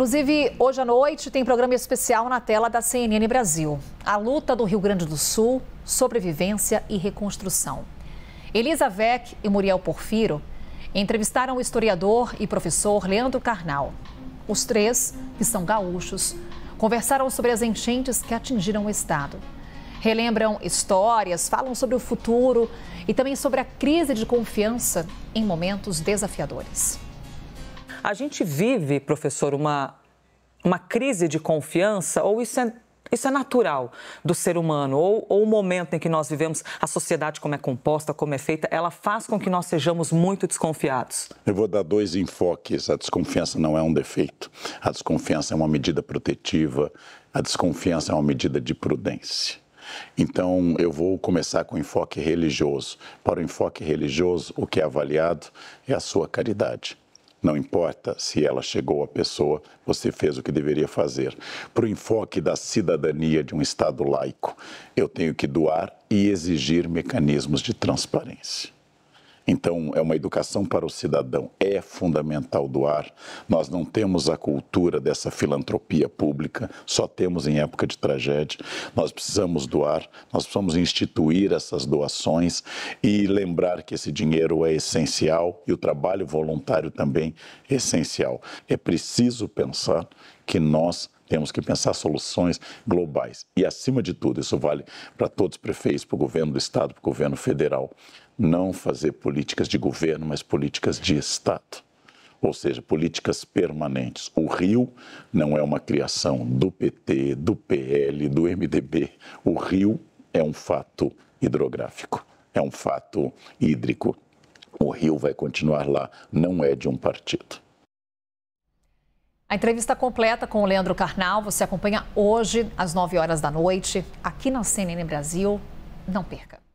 Inclusive, hoje à noite tem programa especial na tela da CNN Brasil. A luta do Rio Grande do Sul, sobrevivência e reconstrução. Elisa Vec e Muriel Porfiro entrevistaram o historiador e professor Leandro Carnal. Os três, que são gaúchos, conversaram sobre as enchentes que atingiram o estado. Relembram histórias, falam sobre o futuro e também sobre a crise de confiança em momentos desafiadores. A gente vive, professor, uma, uma crise de confiança ou isso é isso é natural do ser humano, ou, ou, o momento em que nós vivemos, a sociedade como é composta, como é feita, ela faz com que nós sejamos muito desconfiados. Eu vou dar dois enfoques. A desconfiança não é um defeito, a desconfiança é uma medida protetiva, a desconfiança é uma medida de prudência. Então, eu vou começar com o enfoque religioso. Para o enfoque religioso, o que é avaliado é a sua caridade. Não importa se ela chegou à pessoa, você fez o que deveria fazer. Para o enfoque da cidadania de um Estado laico, eu tenho que doar e exigir mecanismos de transparência. Então, é uma educação para o cidadão, é fundamental doar. Nós não temos a cultura dessa filantropia pública, só temos em época de tragédia. Nós precisamos doar, nós precisamos instituir essas doações e lembrar que esse dinheiro é essencial e o trabalho voluntário também é essencial. É preciso pensar que nós temos que pensar soluções globais. E, acima de tudo, isso vale para todos os prefeitos, para o governo do Estado, para o governo federal. Não fazer políticas de governo, mas políticas de Estado ou seja, políticas permanentes. O Rio não é uma criação do PT, do PL, do MDB. O Rio é um fato hidrográfico, é um fato hídrico. O Rio vai continuar lá, não é de um partido. A entrevista completa com o Leandro Carnal você acompanha hoje às 9 horas da noite aqui na CNN Brasil. Não perca.